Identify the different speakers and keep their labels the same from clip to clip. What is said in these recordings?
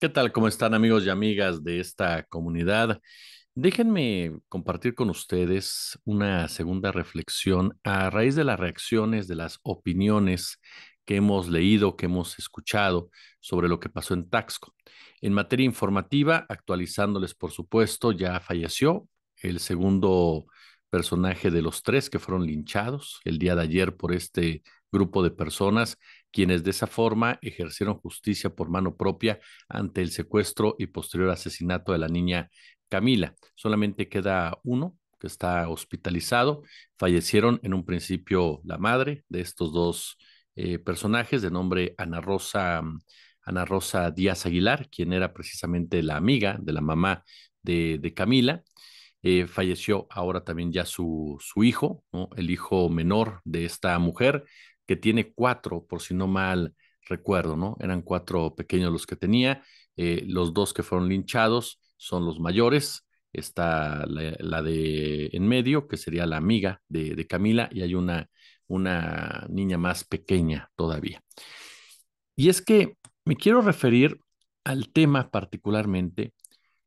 Speaker 1: ¿Qué tal? ¿Cómo están amigos y amigas de esta comunidad? Déjenme compartir con ustedes una segunda reflexión a raíz de las reacciones, de las opiniones que hemos leído, que hemos escuchado sobre lo que pasó en Taxco. En materia informativa, actualizándoles, por supuesto, ya falleció el segundo personaje de los tres que fueron linchados el día de ayer por este grupo de personas quienes de esa forma ejercieron justicia por mano propia ante el secuestro y posterior asesinato de la niña Camila. Solamente queda uno que está hospitalizado. Fallecieron en un principio la madre de estos dos eh, personajes de nombre Ana Rosa. Mm, Ana Rosa Díaz Aguilar, quien era precisamente la amiga de la mamá de, Camila, eh, falleció ahora también ya su, hijo, el hijo menor de esta mujer, que tiene cuatro, por si no mal recuerdo, ¿no? Eran cuatro pequeños los que tenía, eh, los dos que fueron linchados son los mayores, está la, de en medio, que sería la amiga de, de Camila, y hay una, una niña más pequeña todavía. Y es que me quiero referir al tema particularmente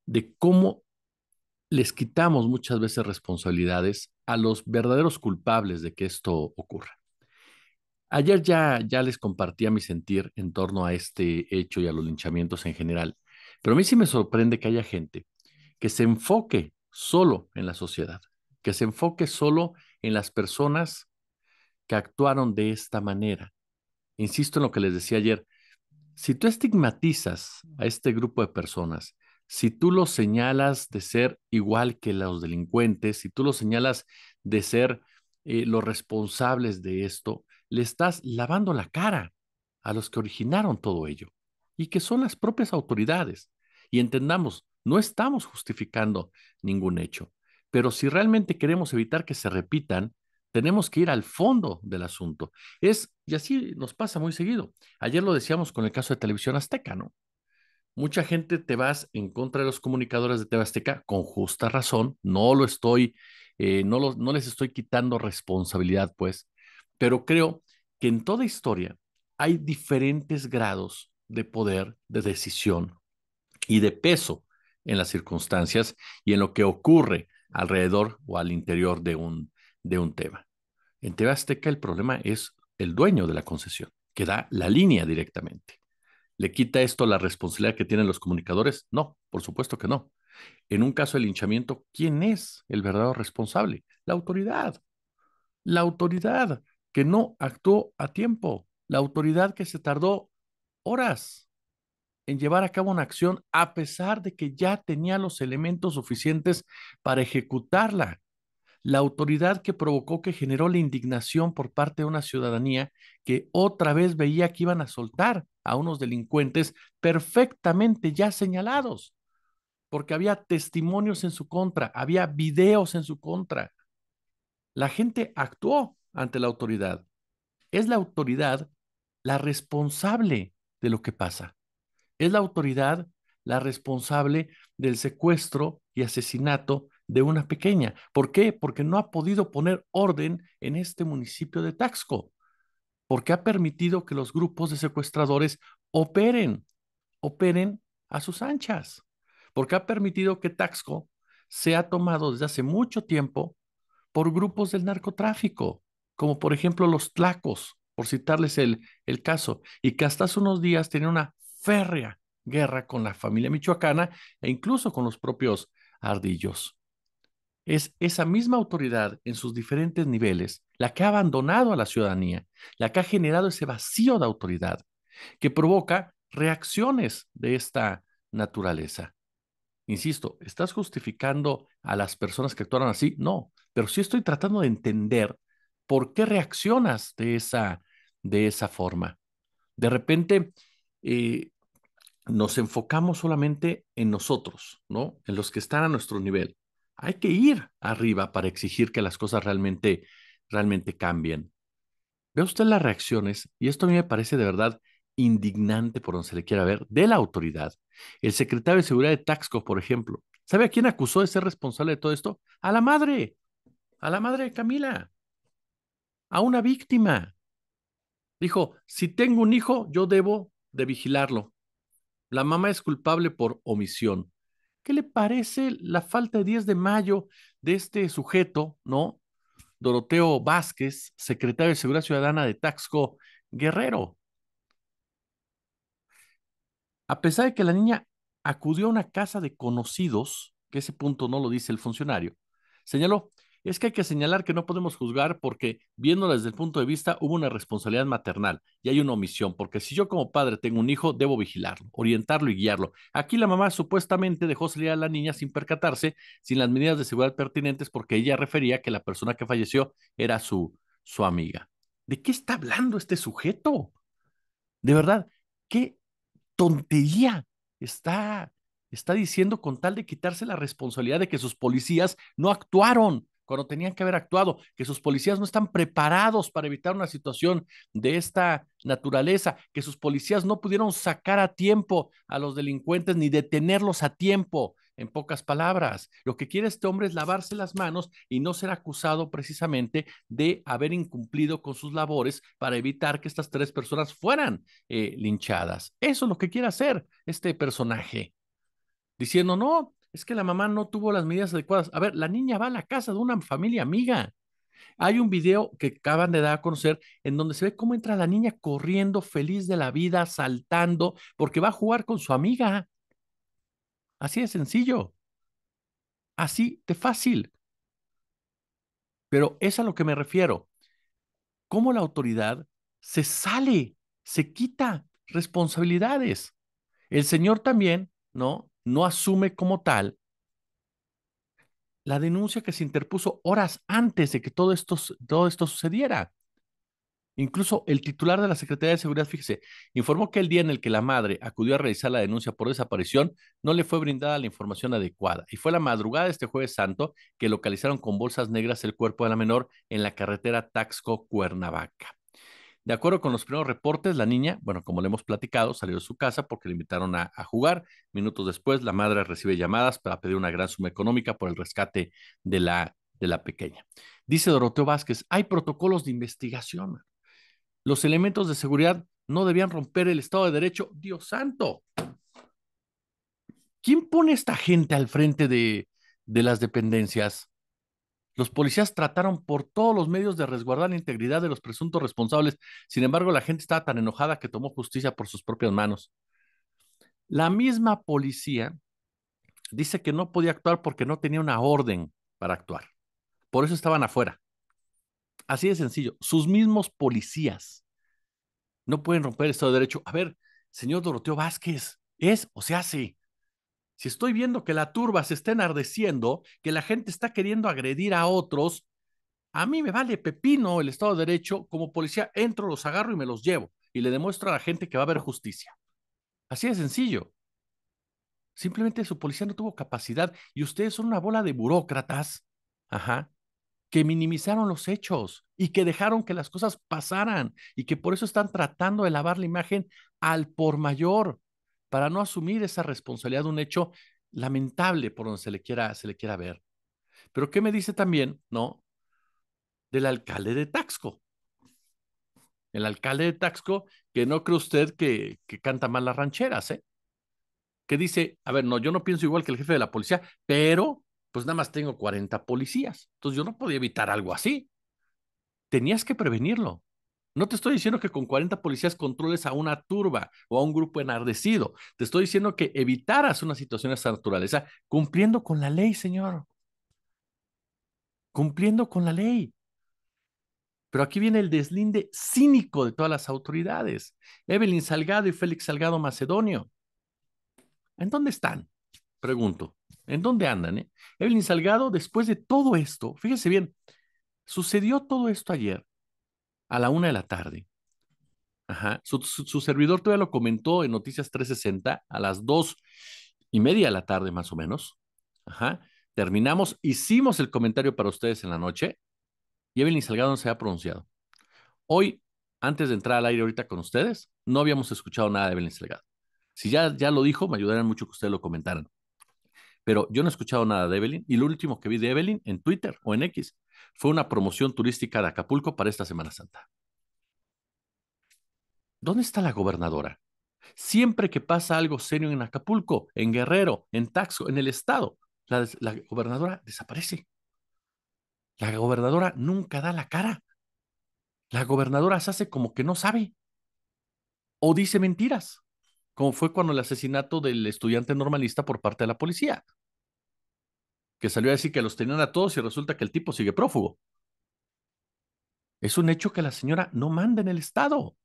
Speaker 1: de cómo les quitamos muchas veces responsabilidades a los verdaderos culpables de que esto ocurra. Ayer ya, ya les compartía mi sentir en torno a este hecho y a los linchamientos en general, pero a mí sí me sorprende que haya gente que se enfoque solo en la sociedad, que se enfoque solo en las personas que actuaron de esta manera. Insisto en lo que les decía ayer, si tú estigmatizas a este grupo de personas, si tú los señalas de ser igual que los delincuentes, si tú los señalas de ser eh, los responsables de esto, le estás lavando la cara a los que originaron todo ello y que son las propias autoridades. Y entendamos, no estamos justificando ningún hecho, pero si realmente queremos evitar que se repitan, tenemos que ir al fondo del asunto. Es, y así nos pasa muy seguido. Ayer lo decíamos con el caso de Televisión Azteca, ¿no? Mucha gente te vas en contra de los comunicadores de TV Azteca con justa razón. No lo estoy, eh, no, no les estoy quitando responsabilidad, pues, pero creo que en toda historia hay diferentes grados de poder, de decisión y de peso en las circunstancias y en lo que ocurre alrededor o al interior de un, tema. En TV Azteca el problema es el dueño de la concesión, que da la línea directamente. ¿Le quita esto la responsabilidad que tienen los comunicadores? No, por supuesto que no. En un caso de linchamiento, ¿quién es el verdadero responsable? La autoridad. La autoridad que no actuó a tiempo, la autoridad que se tardó horas en llevar a cabo una acción a pesar de que ya tenía los elementos suficientes para ejecutarla, la autoridad que provocó que generó la indignación por parte de una ciudadanía que otra vez veía que iban a soltar a unos delincuentes perfectamente ya señalados, porque había testimonios en su contra, había videos en su contra. La gente actuó ante la autoridad. Es la autoridad la responsable de lo que pasa. Es la autoridad la responsable del secuestro y asesinato de una pequeña. ¿Por qué? Porque no ha podido poner orden en este municipio de Taxco, porque ha permitido que los grupos de secuestradores operen, operen a sus anchas, porque ha permitido que Taxco sea tomado desde hace mucho tiempo por grupos del narcotráfico como por ejemplo los tlacos, por citarles el, el caso, y que hasta hace unos días tenían una férrea guerra con la familia michoacana e incluso con los propios ardillos. Es esa misma autoridad en sus diferentes niveles la que ha abandonado a la ciudadanía, la que ha generado ese vacío de autoridad que provoca reacciones de esta naturaleza. Insisto, ¿estás justificando a las personas que actuaron así? No, pero sí estoy tratando de entender ¿Por qué reaccionas de esa, de esa forma? De repente eh, nos enfocamos solamente en nosotros, ¿no? En los que están a nuestro nivel. Hay que ir arriba para exigir que las cosas realmente, realmente cambien. Ve usted las reacciones, y esto a mí me parece de verdad indignante por donde se le quiera ver, de la autoridad. El secretario de Seguridad de Taxco, por ejemplo, ¿sabe a quién acusó de ser responsable de todo esto? A la madre, a la madre de Camila a una víctima. Dijo, si tengo un hijo, yo debo de vigilarlo. La mamá es culpable por omisión. ¿Qué le parece la falta de 10 de mayo de este sujeto, no? Doroteo Vázquez, secretario de Seguridad Ciudadana de Taxco Guerrero. A pesar de que la niña acudió a una casa de conocidos, que ese punto no lo dice el funcionario, señaló, es que hay que señalar que no podemos juzgar porque, viéndola desde el punto de vista, hubo una responsabilidad maternal y hay una omisión, porque si yo como padre tengo un hijo, debo vigilarlo, orientarlo y guiarlo. Aquí la mamá supuestamente dejó salir a la niña sin percatarse, sin las medidas de seguridad pertinentes, porque ella refería que la persona que falleció era su, su amiga. ¿De qué está hablando este sujeto? De verdad, qué tontería está, está diciendo con tal de quitarse la responsabilidad de que sus policías no actuaron cuando tenían que haber actuado, que sus policías no están preparados para evitar una situación de esta naturaleza, que sus policías no pudieron sacar a tiempo a los delincuentes ni detenerlos a tiempo. En pocas palabras, lo que quiere este hombre es lavarse las manos y no ser acusado precisamente de haber incumplido con sus labores para evitar que estas tres personas fueran eh, linchadas. Eso es lo que quiere hacer este personaje, diciendo, no, es que la mamá no tuvo las medidas adecuadas. A ver, la niña va a la casa de una familia amiga. Hay un video que acaban de dar a conocer en donde se ve cómo entra la niña corriendo, feliz de la vida, saltando, porque va a jugar con su amiga. Así de sencillo. Así de fácil. Pero es a lo que me refiero. Cómo la autoridad se sale, se quita responsabilidades. El Señor también, ¿no? no asume como tal la denuncia que se interpuso horas antes de que todo esto, todo esto sucediera. Incluso el titular de la Secretaría de Seguridad, fíjese, informó que el día en el que la madre acudió a realizar la denuncia por desaparición, no le fue brindada la información adecuada. Y fue la madrugada de este jueves santo que localizaron con bolsas negras el cuerpo de la menor en la carretera Taxco-Cuernavaca. De acuerdo con los primeros reportes, la niña, bueno, como le hemos platicado, salió de su casa porque le invitaron a, jugar. Minutos después, la madre recibe llamadas para pedir una gran suma económica por el rescate de la, de la pequeña. Dice Doroteo Vázquez, hay protocolos de investigación. Los elementos de seguridad no debían romper el Estado de Derecho. Dios santo. ¿Quién pone esta gente al frente de, de las dependencias? Los policías trataron por todos los medios de resguardar la integridad de los presuntos responsables. Sin embargo, la gente estaba tan enojada que tomó justicia por sus propias manos. La misma policía dice que no podía actuar porque no tenía una orden para actuar. Por eso estaban afuera. Así de sencillo. Sus mismos policías no pueden romper el Estado de Derecho. A ver, señor Doroteo Vázquez, ¿es o se hace? Si estoy viendo que la turba se está enardeciendo, que la gente está queriendo agredir a otros, a mí me vale pepino el Estado de Derecho, como policía entro, los agarro y me los llevo y le demuestro a la gente que va a haber justicia. Así de sencillo. Simplemente su policía no tuvo capacidad y ustedes son una bola de burócratas, ajá, que minimizaron los hechos y que dejaron que las cosas pasaran y que por eso están tratando de lavar la imagen al por mayor para no asumir esa responsabilidad de un hecho lamentable por donde se le quiera, se le quiera ver. Pero ¿qué me dice también, no? Del alcalde de Taxco. El alcalde de Taxco, que no cree usted que, que canta mal las rancheras, ¿eh? Que dice, a ver, no, yo no pienso igual que el jefe de la policía, pero pues nada más tengo 40 policías. Entonces yo no podía evitar algo así. Tenías que prevenirlo. No te estoy diciendo que con 40 policías controles a una turba o a un grupo enardecido. Te estoy diciendo que evitaras una situación de esta naturaleza cumpliendo con la ley, señor. Cumpliendo con la ley. Pero aquí viene el deslinde cínico de todas las autoridades. Evelyn Salgado y Félix Salgado Macedonio. ¿En dónde están? Pregunto. ¿En dónde andan? Eh? Evelyn Salgado, después de todo esto, fíjese bien, sucedió todo esto ayer a la una de la tarde. Su, servidor todavía lo comentó en Noticias 360 a las dos y media de la tarde, más o menos. Ajá. Terminamos, hicimos el comentario para ustedes en la noche y Evelyn Salgado no se ha pronunciado. Hoy, antes de entrar al aire ahorita con ustedes, no habíamos escuchado nada de Evelyn Salgado. Si ya, ya lo dijo, me ayudarían mucho que ustedes lo comentaran. Pero yo no he escuchado nada de Evelyn y lo último que vi de Evelyn en Twitter o en X fue una promoción turística de Acapulco para esta Semana Santa. ¿Dónde está la gobernadora? Siempre que pasa algo serio en Acapulco, en Guerrero, en Taxco, en el Estado, la, la gobernadora desaparece. La gobernadora nunca da la cara. La gobernadora se hace como que no sabe o dice mentiras, como fue cuando el asesinato del estudiante normalista por parte de la policía que salió a decir que los tenían a todos y resulta que el tipo sigue prófugo. Es un hecho que la señora no manda en el Estado,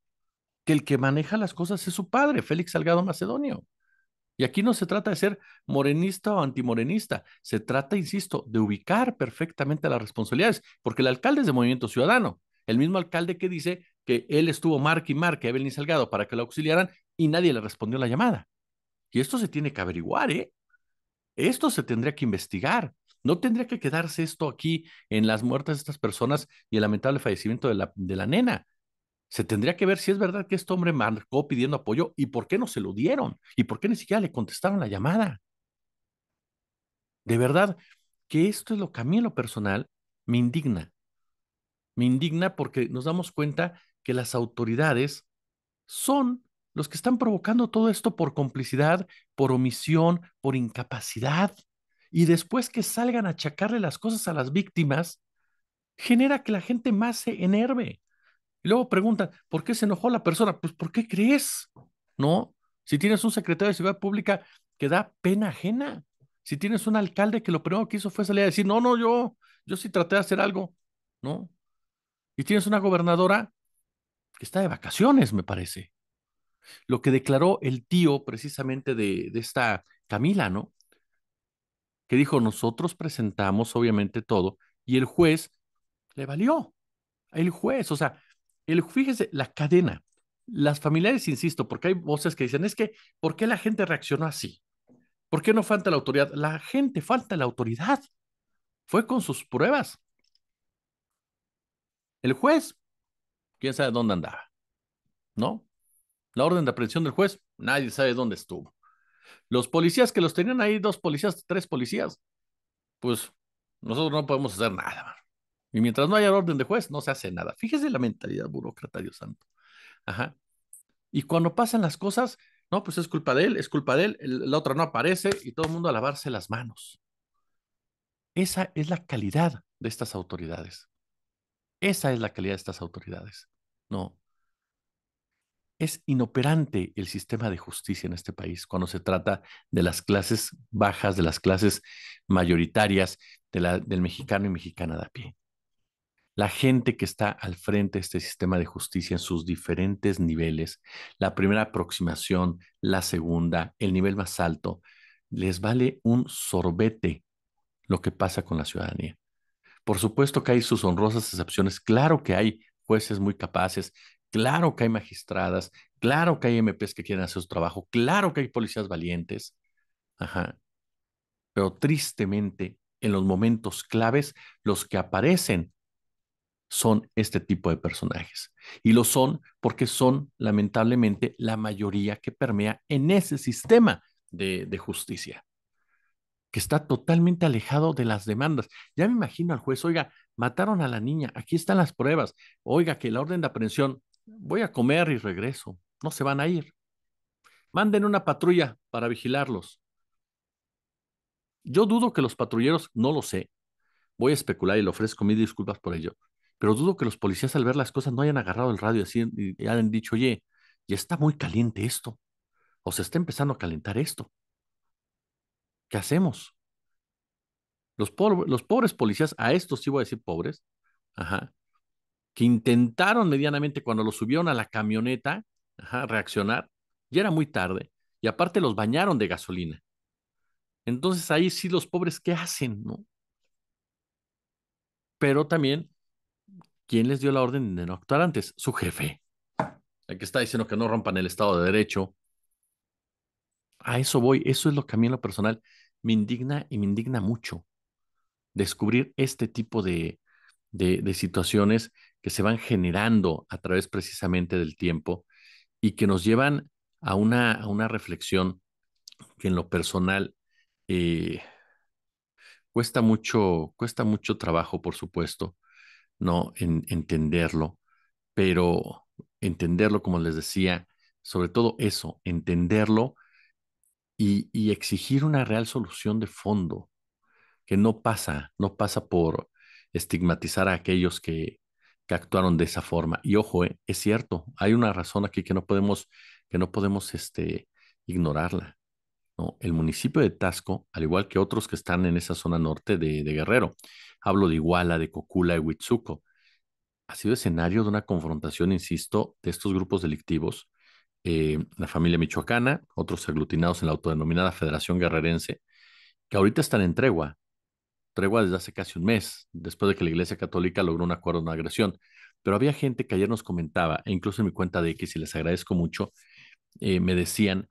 Speaker 1: que el que maneja las cosas es su padre, Félix Salgado Macedonio. Y aquí no se trata de ser morenista o antimorenista, se trata, insisto, de ubicar perfectamente las responsabilidades, porque el alcalde es de Movimiento Ciudadano, el mismo alcalde que dice que él estuvo marque y marque a Evelyn Salgado para que lo auxiliaran y nadie le respondió la llamada. Y esto se tiene que averiguar, ¿eh? Esto se tendría que investigar. No tendría que quedarse esto aquí en las muertes de estas personas y el lamentable fallecimiento de la, de la nena. Se tendría que ver si es verdad que este hombre marcó pidiendo apoyo y por qué no se lo dieron y por qué ni siquiera le contestaron la llamada. De verdad que esto es lo que a mí en lo personal me indigna. Me indigna porque nos damos cuenta que las autoridades son los que están provocando todo esto por complicidad, por omisión, por incapacidad, y después que salgan a achacarle las cosas a las víctimas, genera que la gente más se enerve. Y luego preguntan, ¿por qué se enojó la persona? Pues, ¿por qué crees? ¿No? Si tienes un secretario de Seguridad Pública que da pena ajena, si tienes un alcalde que lo primero que hizo fue salir a decir, no, no, yo, yo sí traté de hacer algo, ¿no? Y tienes una gobernadora que está de vacaciones, me parece. Lo que declaró el tío precisamente de, esta Camila, ¿no? Que dijo, nosotros presentamos obviamente todo y el juez le valió. El juez, o sea, el, fíjese, la cadena. Las familiares, insisto, porque hay voces que dicen, es que, ¿por qué la gente reaccionó así? ¿Por qué no falta la autoridad? La gente falta la autoridad. Fue con sus pruebas. El juez, quién sabe dónde andaba, ¿no? La orden de aprehensión del juez, nadie sabe dónde estuvo. Los policías que los tenían ahí, dos policías, tres policías, pues nosotros no podemos hacer nada. Y mientras no haya orden de juez, no se hace nada. Fíjese la mentalidad burócrata, Dios santo. Ajá. Y cuando pasan las cosas, no, pues es culpa de él, es culpa de él, la otra no aparece y todo el mundo a lavarse las manos. Esa es la calidad de estas autoridades. Esa es la calidad de estas autoridades. No, es inoperante el sistema de justicia en este país cuando se trata de las clases bajas, de las clases mayoritarias, de la, del mexicano y mexicana de a pie. La gente que está al frente de este sistema de justicia en sus diferentes niveles, la primera aproximación, la segunda, el nivel más alto, les vale un sorbete lo que pasa con la ciudadanía. Por supuesto que hay sus honrosas excepciones, claro que hay jueces muy capaces, Claro que hay magistradas, claro que hay MPs que quieren hacer su trabajo, claro que hay policías valientes, ajá. Pero tristemente, en los momentos claves, los que aparecen son este tipo de personajes. Y lo son porque son, lamentablemente, la mayoría que permea en ese sistema de, de justicia, que está totalmente alejado de las demandas. Ya me imagino al juez, oiga, mataron a la niña, aquí están las pruebas, oiga, que la orden de aprehensión, voy a comer y regreso, no se van a ir. Manden una patrulla para vigilarlos. Yo dudo que los patrulleros, no lo sé, voy a especular y le ofrezco mis disculpas por ello, pero dudo que los policías al ver las cosas no hayan agarrado el radio así y hayan dicho, oye, ya está muy caliente esto, o se está empezando a calentar esto. ¿Qué hacemos? Los, los pobres policías, a estos sí voy a decir pobres, ajá, que intentaron medianamente cuando los subieron a la camioneta reaccionar, ya era muy tarde, y aparte los bañaron de gasolina. Entonces ahí sí los pobres, ¿qué hacen? No? Pero también, ¿quién les dio la orden de no actuar antes? Su jefe, el que está diciendo que no rompan el Estado de Derecho. A eso voy, eso es lo que a mí en lo personal me indigna y me indigna mucho descubrir este tipo de, de situaciones que se van generando a través precisamente del tiempo y que nos llevan a una, a una reflexión que en lo personal eh, cuesta, mucho, cuesta mucho trabajo, por supuesto, ¿no? En, entenderlo, pero entenderlo, como les decía, sobre todo eso, entenderlo y, y exigir una real solución de fondo, que no pasa, no pasa por estigmatizar a aquellos que, que actuaron de esa forma. Y ojo, eh, es cierto, hay una razón aquí que no podemos, que no podemos este, ignorarla. El municipio de Tasco, al igual que otros que están en esa zona norte de, Guerrero, hablo de Iguala, de Cocula, y Huitzuco, ha sido escenario de una confrontación, insisto, de estos grupos delictivos, eh, la familia michoacana, otros aglutinados en la autodenominada Federación Guerrerense, que ahorita están en tregua, tregua desde hace casi un mes, después de que la Iglesia Católica logró un acuerdo de no agresión. Pero había gente que ayer nos comentaba, e incluso en mi cuenta de X, y les agradezco mucho, eh, me decían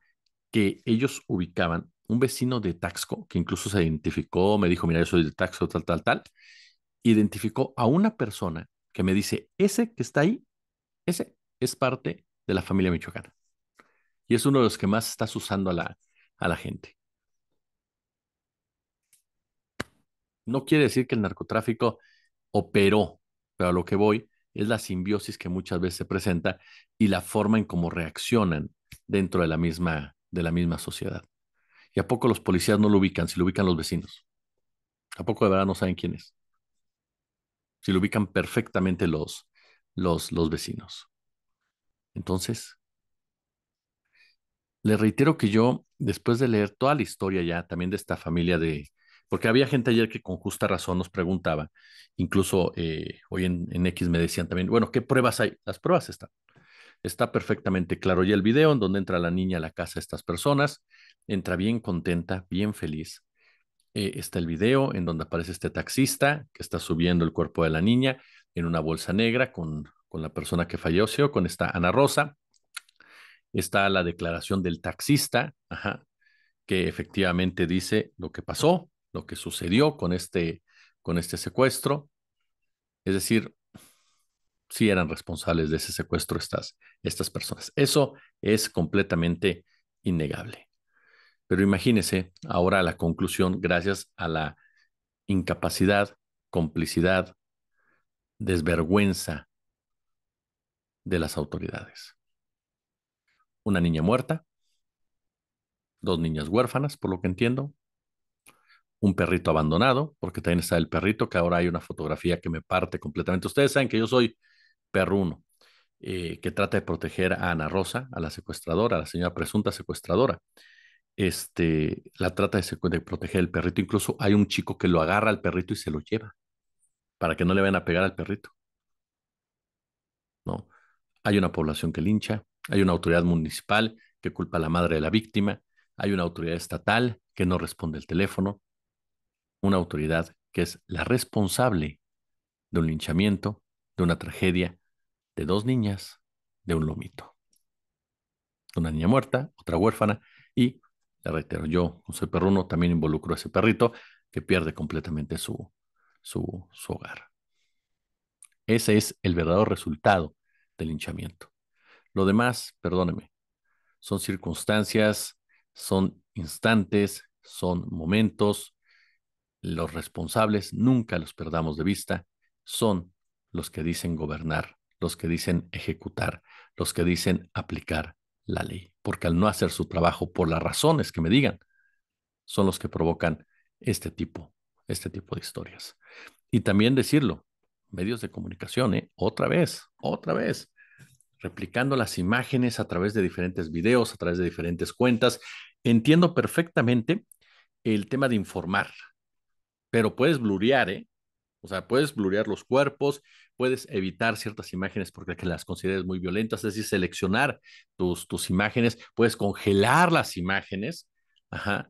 Speaker 1: que ellos ubicaban un vecino de Taxco, que incluso se identificó, me dijo, mira, yo soy de Taxco, tal, tal, tal, identificó a una persona que me dice, ese que está ahí, ese es parte de la familia michoacana. Y es uno de los que más estás usando a la, a la gente. No quiere decir que el narcotráfico operó, pero a lo que voy es la simbiosis que muchas veces se presenta y la forma en cómo reaccionan dentro de la misma, de la misma sociedad. ¿Y a poco los policías no lo ubican si lo ubican los vecinos? ¿A poco de verdad no saben quién es? Si lo ubican perfectamente los, los, los vecinos. Entonces, le reitero que yo, después de leer toda la historia ya también de esta familia de, porque había gente ayer que con justa razón nos preguntaba, incluso eh, hoy en, X me decían también, bueno, ¿qué pruebas hay? Las pruebas están. Está perfectamente claro ya el video en donde entra la niña a la casa de estas personas, entra bien contenta, bien feliz. Eh, está el video en donde aparece este taxista que está subiendo el cuerpo de la niña en una bolsa negra con, la persona que falleció, con esta Ana Rosa. Está la declaración del taxista, que efectivamente dice lo que pasó, lo que sucedió con este, con este secuestro. Es decir, si eran responsables de ese secuestro estas, estas personas. Eso es completamente innegable. Pero imagínese ahora la conclusión gracias a la incapacidad, complicidad, desvergüenza de las autoridades. Una niña muerta, dos niñas huérfanas, por lo que entiendo, un perrito abandonado, porque también está el perrito, que ahora hay una fotografía que me parte completamente. Ustedes saben que yo soy perruno, uno, eh, que trata de proteger a Ana Rosa, a la secuestradora, a la señora presunta secuestradora. Este, la trata de, proteger el perrito. Incluso hay un chico que lo agarra al perrito y se lo lleva para que no le vayan a pegar al perrito. ¿No? Hay una población que lincha, hay una autoridad municipal que culpa a la madre de la víctima, hay una autoridad estatal que no responde el teléfono, una autoridad que es la responsable de un linchamiento, de una tragedia, de dos niñas, de un lomito. una niña muerta, otra huérfana y, la reitero, yo, José Perruno, también involucro a ese perrito que pierde completamente su, su, su hogar. Ese es el verdadero resultado del linchamiento. Lo demás, perdóneme, son circunstancias, son instantes, son momentos, los responsables, nunca los perdamos de vista, son los que dicen gobernar, los que dicen ejecutar, los que dicen aplicar la ley. Porque al no hacer su trabajo, por las razones que me digan, son los que provocan este tipo, este tipo de historias. Y también decirlo, medios de comunicación, ¿eh? otra vez, otra vez, replicando las imágenes a través de diferentes videos, a través de diferentes cuentas. Entiendo perfectamente el tema de informar, pero puedes blurear, ¿eh? O sea, puedes blurear los cuerpos, puedes evitar ciertas imágenes porque las consideres muy violentas, es decir, seleccionar tus, tus imágenes, puedes congelar las imágenes, ajá.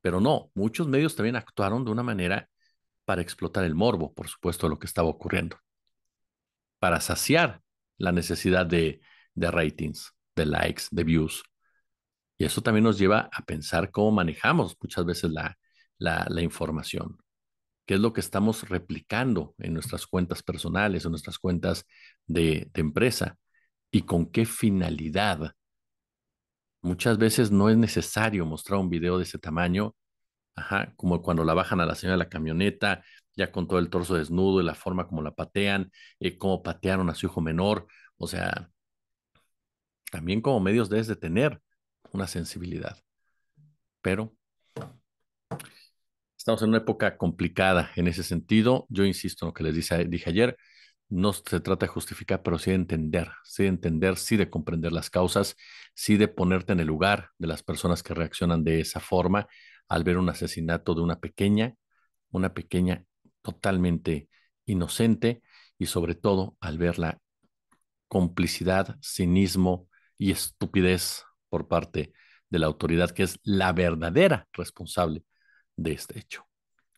Speaker 1: Pero no, muchos medios también actuaron de una manera para explotar el morbo, por supuesto, lo que estaba ocurriendo, para saciar la necesidad de, de ratings, de likes, de views. Y eso también nos lleva a pensar cómo manejamos muchas veces la, la, información, ¿Qué es lo que estamos replicando en nuestras cuentas personales, en nuestras cuentas de, empresa y con qué finalidad. Muchas veces no es necesario mostrar un video de ese tamaño, como cuando la bajan a la señora de la camioneta, ya con todo el torso desnudo y la forma como la patean, eh, cómo patearon a su hijo menor. O sea, también como medios debes de tener una sensibilidad. Pero Estamos en una época complicada en ese sentido. Yo insisto en lo que les dije ayer, no se trata de justificar, pero sí de entender, sí de entender, sí de comprender las causas, sí de ponerte en el lugar de las personas que reaccionan de esa forma al ver un asesinato de una pequeña, una pequeña totalmente inocente y sobre todo al ver la complicidad, cinismo y estupidez por parte de la autoridad que es la verdadera responsable de este hecho.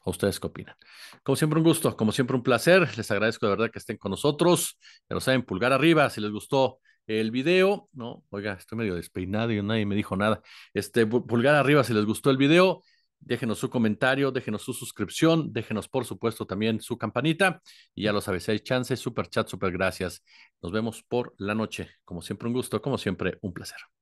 Speaker 1: ¿A ustedes qué opinan? Como siempre, un gusto, como siempre, un placer. Les agradezco de verdad que estén con nosotros. Ya lo saben, pulgar arriba si les gustó el video, ¿no? Oiga, estoy medio despeinado y nadie me dijo nada. Este, pulgar arriba si les gustó el video. Déjenos su comentario, déjenos su suscripción, déjenos por supuesto también su campanita y ya lo sabes, si hay chance, super chat, super gracias. Nos vemos por la noche. Como siempre, un gusto, como siempre, un placer.